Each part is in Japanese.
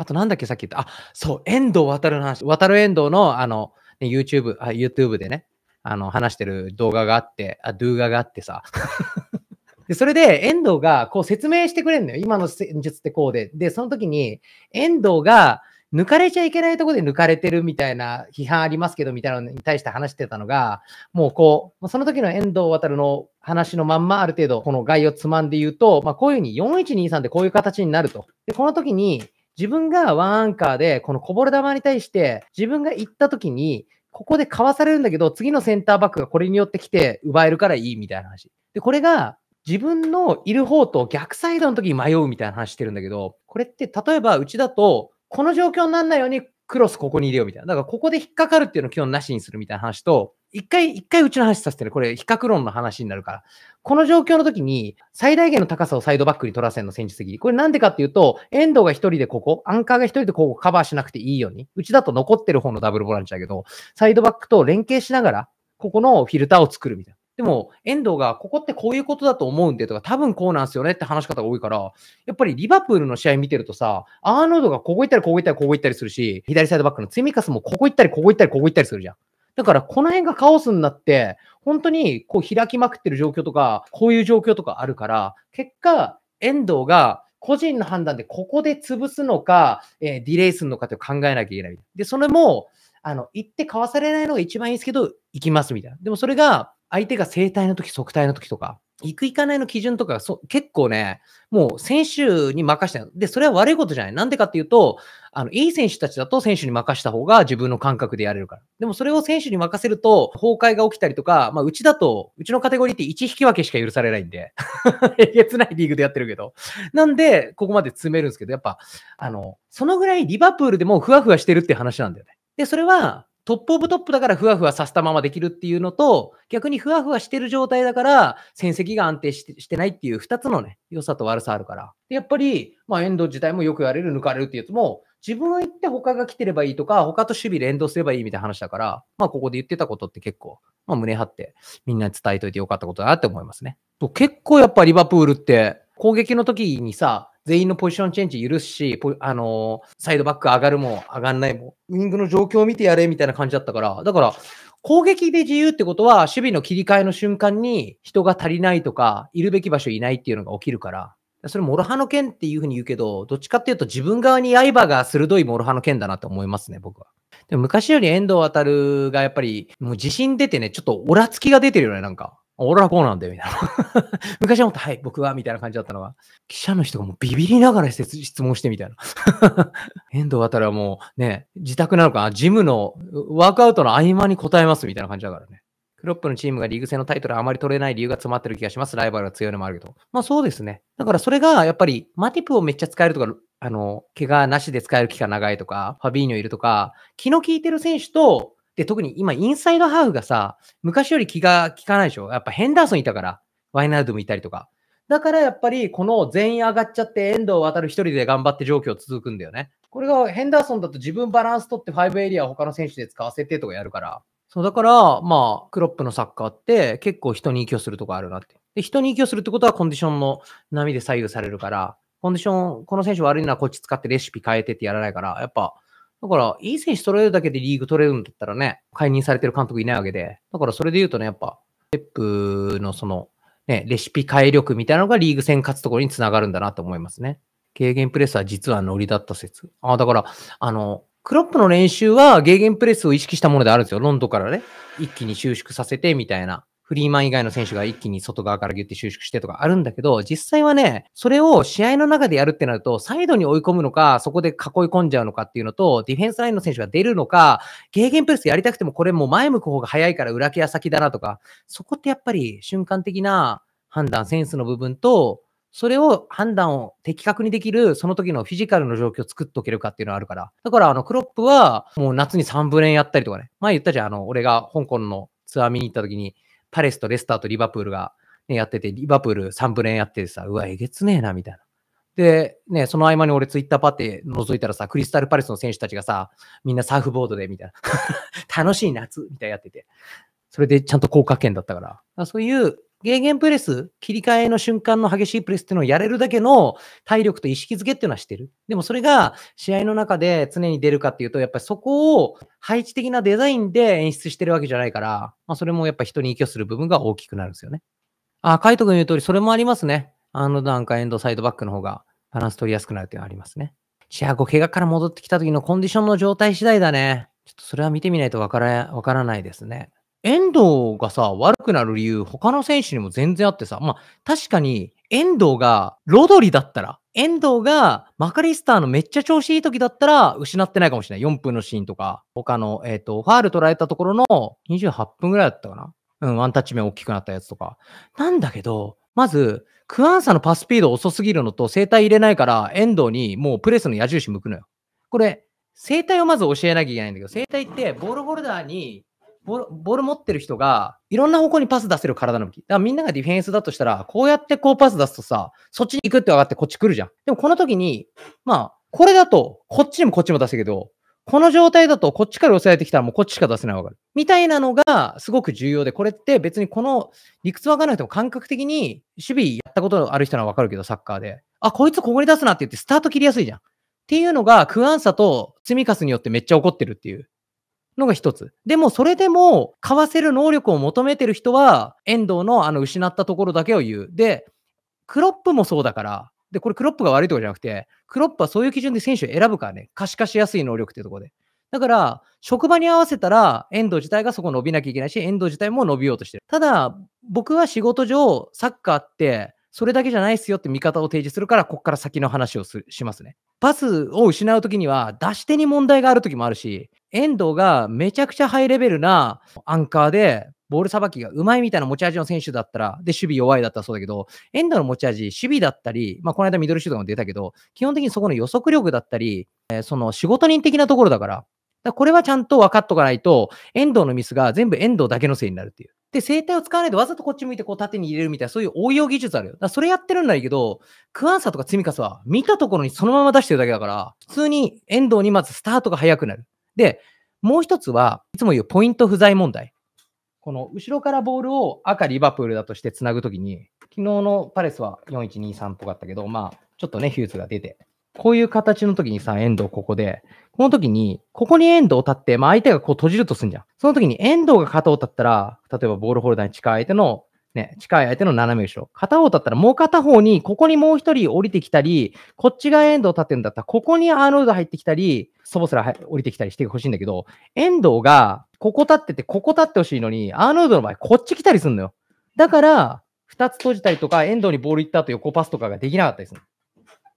あとなんだっけさっき言った。あ、そう、遠藤渡の話。渡る遠藤の、あの、ね、YouTube、あ、YouTube でね、あの、話してる動画があって、あ、動画があってさ。で、それで、遠藤がこう説明してくれるのよ。今の戦術ってこうで。で、その時に、遠藤が抜かれちゃいけないとこで抜かれてるみたいな批判ありますけど、みたいなのに対して話してたのが、もうこう、その時の遠藤渡の話のまんまある程度この概要つまんで言うと、まあこういうふうに4123でこういう形になると。で、この時に、自分がワンアンカーで、このこぼれ球に対して、自分が行った時に、ここでかわされるんだけど、次のセンターバックがこれによって来て奪えるからいいみたいな話。で、これが自分のいる方と逆サイドの時に迷うみたいな話してるんだけど、これって例えばうちだと、この状況にならないようにクロスここに入れようみたいな。だからここで引っかかるっていうのを基本なしにするみたいな話と、一回、一回うちの話させてね、これ比較論の話になるから。この状況の時に最大限の高さをサイドバックに取らせるの戦術的。これなんでかっていうと、遠藤が一人でここ、アンカーが一人でここカバーしなくていいように。うちだと残ってる方のダブルボランチだけど、サイドバックと連携しながら、ここのフィルターを作るみたいな。でも、遠藤が、ここってこういうことだと思うんでとか、多分こうなんすよねって話し方が多いから、やっぱりリバプールの試合見てるとさ、アーノードがここ行ったり、ここ行ったり、ここ行ったりするし、左サイドバックのツみミカスもここ行ったり、ここ行ったり、ここ行ったりするじゃん。だから、この辺がカオスになって、本当にこう開きまくってる状況とか、こういう状況とかあるから、結果、遠藤が個人の判断でここで潰すのか、えー、ディレイするのかって考えなきゃいけない。で、それも、あの、行ってかわされないのが一番いいんですけど、行きますみたいな。でもそれが、相手が整体の時、即体の時とか、行く行かないの基準とかそ、結構ね、もう選手に任してで、それは悪いことじゃない。なんでかっていうと、あの、いい選手たちだと選手に任した方が自分の感覚でやれるから。でもそれを選手に任せると崩壊が起きたりとか、まあ、うちだと、うちのカテゴリーって1引き分けしか許されないんで、えげつないリーグでやってるけど。なんで、ここまで詰めるんですけど、やっぱ、あの、そのぐらいリバプールでもふわふわしてるって話なんだよね。で、それは、トップオブトップだからふわふわさせたままできるっていうのと、逆にふわふわしてる状態だから、戦績が安定してないっていう2つのね、良さと悪さあるから。でやっぱり、まあ、遠藤自体もよく言われる抜かれるってやつも、自分は行って他が来てればいいとか、他と守備連動すればいいみたいな話だから、まあ、ここで言ってたことって結構、まあ、胸張ってみんなに伝えといてよかったことだなって思いますね。と結構やっぱリバプールって、攻撃の時にさ、全員のポジションチェンジ許すし、あのー、サイドバック上がるも上がんないも、ウィングの状況を見てやれみたいな感じだったから、だから、攻撃で自由ってことは、守備の切り替えの瞬間に人が足りないとか、いるべき場所いないっていうのが起きるから、それ、モロハの剣っていうふうに言うけど、どっちかっていうと自分側に刃が鋭いモロハの剣だなって思いますね、僕は。でも昔より遠藤航がやっぱり、もう自信出てね、ちょっとオラつきが出てるよね、なんか。俺はこうなんだよ、みたいな。昔はもっと、はい、僕は、みたいな感じだったのが、記者の人がもうビビりながら質問してみたいな。遠藤渡はもうね、自宅なのか、ジムのワークアウトの合間に答えますみたいな感じだからね。クロップのチームがリーグ戦のタイトルあまり取れない理由が詰まってる気がします。ライバルが強いのもあるけど。まあそうですね。だからそれがやっぱりマティプをめっちゃ使えるとか、あの、怪我なしで使える期間長いとか、ファビーニョいるとか、気の利いてる選手と、で、特に今インサイドハーフがさ、昔より気が利かないでしょ。やっぱヘンダーソンいたから、ワイナルドもいたりとか。だからやっぱりこの全員上がっちゃって遠藤渡る一人で頑張って状況続くんだよね。これがヘンダーソンだと自分バランス取って5エリアを他の選手で使わせてとかやるから、そう、だから、まあ、クロップのサッカーって結構人に影響するとこあるなって。で、人に影響するってことはコンディションの波で左右されるから、コンディション、この選手悪いならこっち使ってレシピ変えてってやらないから、やっぱ、だから、いい選手揃えるだけでリーグ取れるんだったらね、解任されてる監督いないわけで、だからそれで言うとね、やっぱ、ペップのその、ね、レシピ変え力みたいなのがリーグ戦勝つところにつながるんだなと思いますね。軽減プレスは実はノリだった説。ああ、だから、あの、クロップの練習はゲーゲンプレスを意識したものであるんですよ。ロンドからね。一気に収縮させてみたいな。フリーマン以外の選手が一気に外側からギュッて収縮してとかあるんだけど、実際はね、それを試合の中でやるってなると、サイドに追い込むのか、そこで囲い込んじゃうのかっていうのと、ディフェンスラインの選手が出るのか、ゲーゲンプレスやりたくてもこれもう前向く方が早いから裏ケア先だなとか、そこってやっぱり瞬間的な判断、センスの部分と、それを判断を的確にできる、その時のフィジカルの状況を作っとけるかっていうのはあるから。だから、あの、クロップは、もう夏に3部連やったりとかね。前言ったじゃん、あの、俺が香港のツアー見に行った時に、パレスとレスターとリバプールが、ね、やってて、リバプール3部連やっててさ、うわ、えげつねえな、みたいな。で、ね、その合間に俺ツイッターパって覗いたらさ、クリスタルパレスの選手たちがさ、みんなサーフボードで、みたいな。楽しい夏、みたいなやってて。それでちゃんと高下圏だったから。からそういうゲーゲンプレス、切り替えの瞬間の激しいプレスっていうのをやれるだけの体力と意識づけっていうのはしてる。でもそれが試合の中で常に出るかっていうと、やっぱりそこを配置的なデザインで演出してるわけじゃないから、まあ、それもやっぱ人に依拠する部分が大きくなるんですよね。あ、カイト君言う通り、それもありますね。あの段階エンドサイドバックの方がバランス取りやすくなるっていうのはありますね。チアゴ怪我から戻ってきた時のコンディションの状態次第だね。ちょっとそれは見てみないとわから、わからないですね。遠藤がさ、悪くなる理由、他の選手にも全然あってさ、まあ、確かに、遠藤が、ロドリだったら、遠藤がマカリスターのめっちゃ調子いい時だったら失ってないかもしれない。4分のシーンとか、他の、えっ、ー、と、ファール取られたところの28分ぐらいだったかな。うん、ワンタッチ目大きくなったやつとか。なんだけど、まず、クアンサのパスピード遅すぎるのと、生体入れないから、遠藤にもうプレスの矢印向くのよ。これ、生体をまず教えなきゃいけないんだけど、生体ってボールホルダーにボール持ってる人が、いろんな方向にパス出せる体の向き。だからみんながディフェンスだとしたら、こうやってこうパス出すとさ、そっちに行くって分かってこっち来るじゃん。でもこの時に、まあ、これだと、こっちにもこっちも出せるけど、この状態だとこっちから押さえてきたらもうこっちしか出せないわかる。みたいなのがすごく重要で、これって別にこの理屈分からなくても感覚的に守備やったことある人は分かるけど、サッカーで。あ、こいつここに出すなって言ってスタート切りやすいじゃん。っていうのが、クアンサと積みカスによってめっちゃ怒ってるっていう。のが一つ。でも、それでも、買わせる能力を求めてる人は、遠藤のあの失ったところだけを言う。で、クロップもそうだから、で、これクロップが悪いとかじゃなくて、クロップはそういう基準で選手を選ぶからね、可視化しやすい能力っていうところで。だから、職場に合わせたら、遠藤自体がそこ伸びなきゃいけないし、遠藤自体も伸びようとしてる。ただ、僕は仕事上、サッカーって、それだけじゃないですよって見方を提示するから、ここから先の話をしますね。パスを失うときには、出し手に問題があるときもあるし、遠藤がめちゃくちゃハイレベルなアンカーで、ボールさばきがうまいみたいな持ち味の選手だったら、で、守備弱いだったらそうだけど、遠藤の持ち味、守備だったり、まあ、この間ミドルシュートも出たけど、基本的にそこの予測力だったり、えー、その仕事人的なところだから、だからこれはちゃんと分かっとかないと、遠藤のミスが全部遠藤だけのせいになるっていう。で、生体を使わないでわざとこっち向いてこう縦に入れるみたいな、そういう応用技術あるよ。だそれやってるんだけど、クアンサとか積みカスは見たところにそのまま出してるだけだから、普通に遠藤にまずスタートが速くなる。で、もう一つはいつも言うポイント不在問題。この後ろからボールを赤リバプールだとして繋ぐときに、昨日のパレスは4123っぽかったけど、まあ、ちょっとね、ヒューズが出て、こういう形の時にさ、遠藤ここで、この時に、ここに遠藤を立って、まあ相手がこう閉じるとすんじゃん。その時に遠藤が肩を立ったら、例えばボールホルダーに近い相手の、ね、近い相手の斜め後ろ。片方立ったらもう片方に、ここにもう一人降りてきたり、こっちが遠藤立ってるんだったら、ここにアーノルド入ってきたり、そぼすら降りてきたりしてほしいんだけど、遠藤が、ここ立ってて、ここ立ってほしいのに、アーノルドの場合、こっち来たりすんのよ。だから、2つ閉じたりとか、遠藤にボール行った後横パスとかができなかったりする。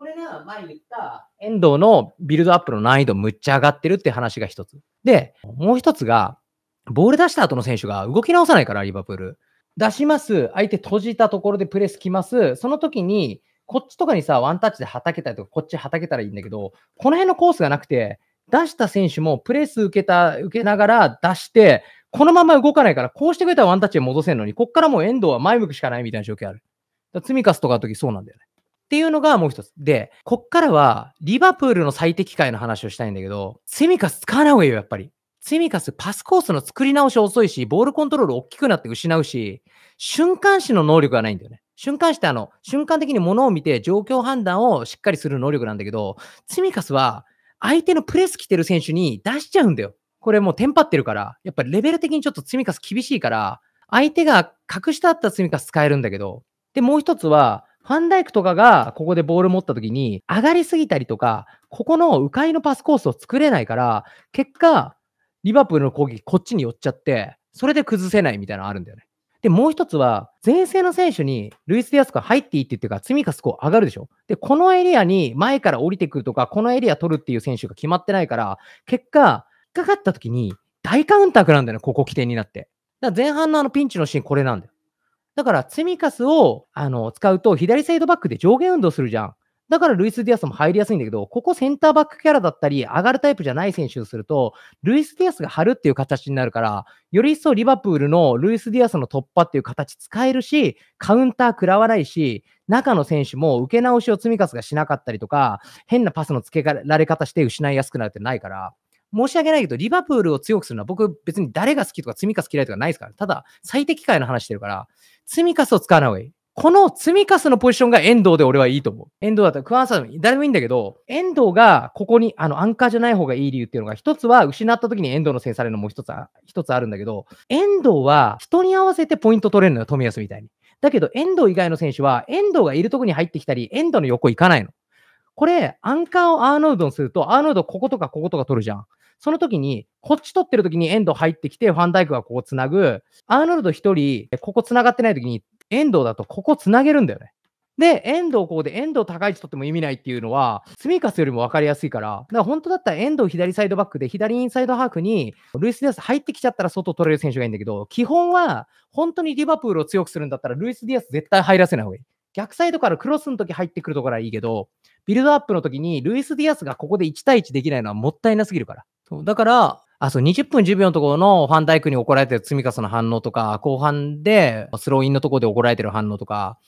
これが前に言った遠藤のビルドアップの難易度むっちゃ上がってるって話が一つ。で、もう一つが、ボール出した後の選手が動き直さないから、リバプール。出します。相手閉じたところでプレスきます。その時に、こっちとかにさ、ワンタッチで叩けたりとか、こっち叩けたらいいんだけど、この辺のコースがなくて、出した選手もプレス受けた、受けながら出して、このまま動かないから、こうしてくれたらワンタッチで戻せるのに、こっからもう遠藤は前向くしかないみたいな状況ある。だ積み重とかの時そうなんだよね。っていうのがもう一つ。で、こっからは、リバプールの最適解の話をしたいんだけど、ツみミカス使わない方がいいよ、やっぱり。ツミカス、パスコースの作り直し遅いし、ボールコントロール大きくなって失うし、瞬間視の能力がないんだよね。瞬間視ってあの、瞬間的に物を見て状況判断をしっかりする能力なんだけど、ツみミカスは、相手のプレス来てる選手に出しちゃうんだよ。これもうテンパってるから、やっぱりレベル的にちょっと積み重厳しいから、相手が隠したあった積み重使えるんだけど、で、もう一つは、ファンダイクとかがここでボール持った時に上がりすぎたりとか、ここの迂回のパスコースを作れないから、結果、リバプールの攻撃こっちに寄っちゃって、それで崩せないみたいなのあるんだよね。で、もう一つは、前線の選手にルイス・ディアスが入っていいって言ってから、積みかすこう上がるでしょ。で、このエリアに前から降りてくるとか、このエリア取るっていう選手が決まってないから、結果、引っかかった時に大カウンタークなんだよね、ここ起点になって。だから前半のあのピンチのシーン、これなんだよ。だから、積みカスを、あの、使うと、左サイドバックで上下運動するじゃん。だからルイス・ディアスも入りやすいんだけど、ここセンターバックキャラだったり、上がるタイプじゃない選手をすると、ルイス・ディアスが張るっていう形になるから、より一層リバプールのルイス・ディアスの突破っていう形使えるし、カウンター食らわないし、中の選手も受け直しを積み重がしなかったりとか、変なパスの付けられ方して失いやすくなるってないから、申し訳ないけど、リバプールを強くするのは僕別に誰が好きとか積み重嫌いとかないですから、ただ最適解の話してるから、積み重を使わない方がいい。この積み重のポジションが遠藤で俺はいいと思う。遠藤だったら、クワンサー誰でもいいんだけど、遠藤がここにあのアンカーじゃない方がいい理由っていうのが、一つは失った時に遠藤のせいされるのも一つ一つあるんだけど、遠藤は人に合わせてポイント取れるのよ、富安みたいに。だけど、遠藤以外の選手は、遠藤がいるとこに入ってきたり、遠藤の横行かないの。これ、アンカーをアーノルドにすると、アーノルドこことかこことか取るじゃん。その時に、こっち取ってる時にエンド入ってきて、ファンダイクがここ繋ぐ。アーノルド一人、ここ繋がってない時に、エンドだとここ繋げるんだよね。で、エンドをここでエドを高い位置取っても意味ないっていうのは、スミカスよりも分かりやすいから、だから本当だったらエンドを左サイドバックで左インサイドハーフに、ルイス・ディアス入ってきちゃったら外取れる選手がいいんだけど、基本は本当にリバプールを強くするんだったら、ルイス・ディアス絶対入らせない方がいい。逆サイドからクロスの時入ってくるところはいいけど、ビルドアップの時にルイス・ディアスがここで1対1できないのはもったいなすぎるから。そうだから、あ、そう、20分10秒のところのファンダイクに怒られてる積み重の反応とか、後半でスローインのところで怒られてる反応とか、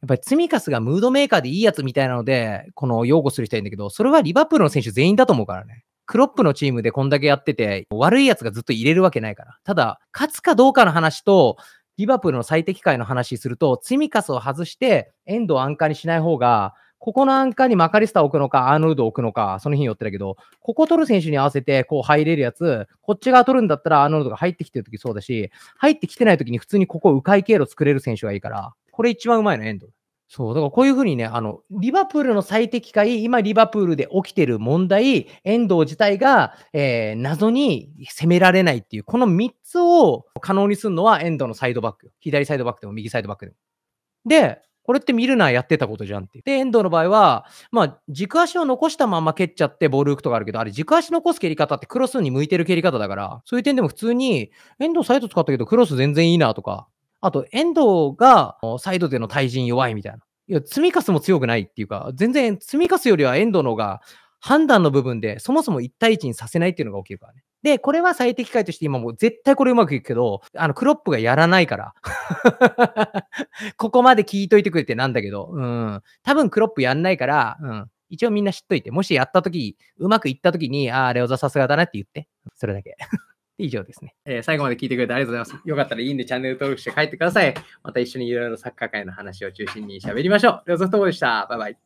やっぱり積み重がムードメーカーでいいやつみたいなので、この擁護する人いるんだけど、それはリバプールの選手全員だと思うからね。クロップのチームでこんだけやってて、悪いやつがずっと入れるわけないから。ただ、勝つかどうかの話と、リバプールの最適解の話すると、積み重を外して、エンドを安価にしない方が、ここなんかにマカリスタ置くのか、アーノルド置くのか、その日によってだけど、ここ取る選手に合わせてこう入れるやつ、こっち側取るんだったらアーノルドが入ってきてるときそうだし、入ってきてないときに普通にここ迂回経路作れる選手がいいから、これ一番うまいの、エンド。そう、だからこういうふうにね、あの、リバプールの最適解、今リバプールで起きてる問題、エンド自体が、えー、謎に攻められないっていう、この3つを可能にするのはエンドのサイドバック。左サイドバックでも右サイドバックでも。で、これってミルナーやってたことじゃんっていう。で、遠藤の場合は、まあ、軸足を残したまま蹴っちゃってボール浮くとかあるけど、あれ軸足残す蹴り方ってクロスに向いてる蹴り方だから、そういう点でも普通に、遠藤サイド使ったけどクロス全然いいなとか、あと、遠藤がサイドでの対人弱いみたいな。いや、積みカスも強くないっていうか、全然積みカスよりは遠藤の方が判断の部分でそもそも1対1にさせないっていうのが起きるからね。で、これは最適解として今もう絶対これうまくいくけど、あの、クロップがやらないから ここまで聞いといてくれてなんだけど、うん。多分クロップやんないから、うん。一応みんな知っといて、もしやったとき、うまくいったときに、ああ、レオザさすがだなって言って、それだけ。以上ですね、えー、最後まで聞いてくれてありがとうございます。よかったらいいんでチャンネル登録して帰ってください。また一緒にいろいろサッカー界の話を中心に喋りましょう。レオザフトボでした。バイバイ。